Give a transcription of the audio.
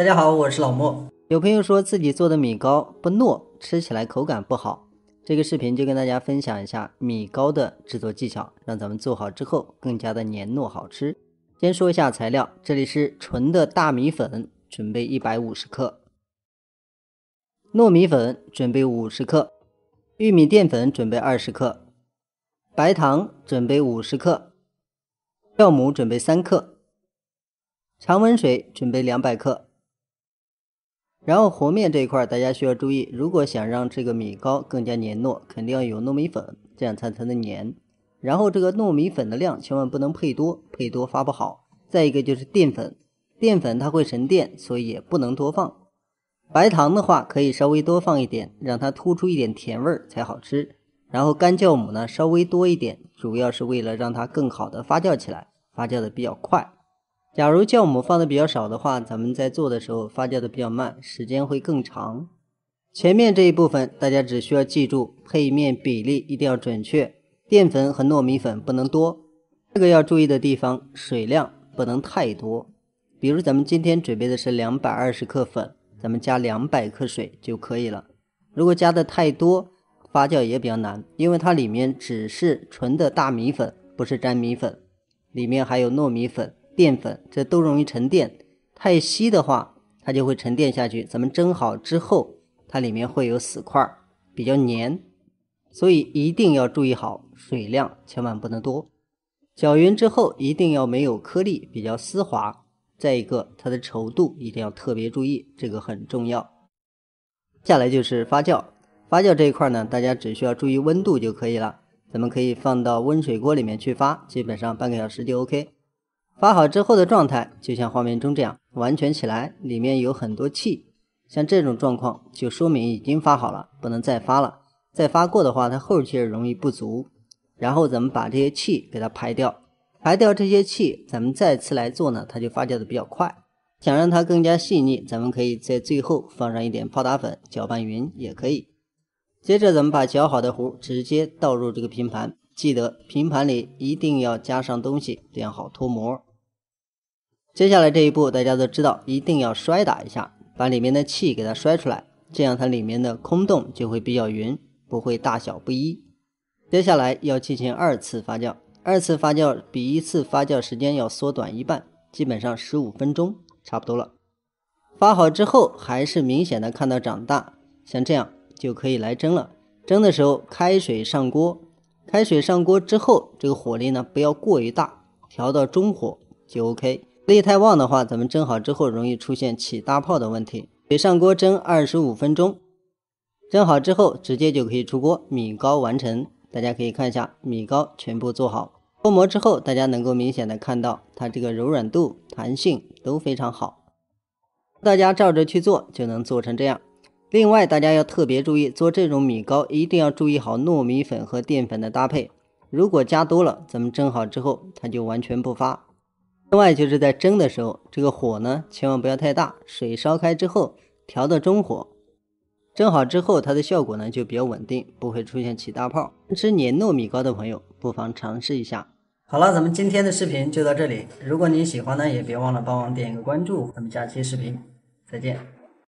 大家好，我是老莫。有朋友说自己做的米糕不糯，吃起来口感不好。这个视频就跟大家分享一下米糕的制作技巧，让咱们做好之后更加的黏糯好吃。先说一下材料，这里是纯的大米粉，准备一百五十克；糯米粉准备五十克；玉米淀粉准备二十克；白糖准备五十克；酵母准备三克；常温水准备两百克。然后和面这一块，大家需要注意，如果想让这个米糕更加粘糯，肯定要有糯米粉，这样才才能粘。然后这个糯米粉的量千万不能配多，配多发不好。再一个就是淀粉，淀粉它会沉淀，所以也不能多放。白糖的话可以稍微多放一点，让它突出一点甜味儿才好吃。然后干酵母呢稍微多一点，主要是为了让它更好的发酵起来，发酵的比较快。假如酵母放的比较少的话，咱们在做的时候发酵的比较慢，时间会更长。前面这一部分大家只需要记住配面比例一定要准确，淀粉和糯米粉不能多。这个要注意的地方，水量不能太多。比如咱们今天准备的是两百二十克粉，咱们加两百克水就可以了。如果加的太多，发酵也比较难，因为它里面只是纯的大米粉，不是粘米粉，里面还有糯米粉。淀粉这都容易沉淀，太稀的话它就会沉淀下去。咱们蒸好之后，它里面会有死块，比较黏，所以一定要注意好水量，千万不能多。搅匀之后一定要没有颗粒，比较丝滑。再一个，它的稠度一定要特别注意，这个很重要。下来就是发酵，发酵这一块呢，大家只需要注意温度就可以了。咱们可以放到温水锅里面去发，基本上半个小时就 OK。发好之后的状态，就像画面中这样完全起来，里面有很多气，像这种状况就说明已经发好了，不能再发了。再发过的话，它后期容易不足。然后咱们把这些气给它排掉，排掉这些气，咱们再次来做呢，它就发酵的比较快。想让它更加细腻，咱们可以在最后放上一点泡打粉，搅拌匀也可以。接着咱们把搅好的糊直接倒入这个平盘，记得平盘里一定要加上东西，这样好脱模。接下来这一步大家都知道，一定要摔打一下，把里面的气给它摔出来，这样它里面的空洞就会比较匀，不会大小不一。接下来要进行二次发酵，二次发酵比一次发酵时间要缩短一半，基本上十五分钟差不多了。发好之后还是明显的看到长大，像这样就可以来蒸了。蒸的时候开水上锅，开水上锅之后，这个火力呢不要过于大，调到中火就 OK。力太旺的话，咱们蒸好之后容易出现起大泡的问题。水上锅蒸二十五分钟，蒸好之后直接就可以出锅，米糕完成。大家可以看一下，米糕全部做好，脱模之后，大家能够明显的看到它这个柔软度、弹性都非常好。大家照着去做就能做成这样。另外，大家要特别注意做这种米糕，一定要注意好糯米粉和淀粉的搭配，如果加多了，咱们蒸好之后它就完全不发。另外就是在蒸的时候，这个火呢千万不要太大，水烧开之后调到中火，蒸好之后它的效果呢就比较稳定，不会出现起大泡。吃粘糯米糕的朋友不妨尝试一下。好了，咱们今天的视频就到这里，如果您喜欢呢，也别忘了帮忙点一个关注，咱们下期视频再见。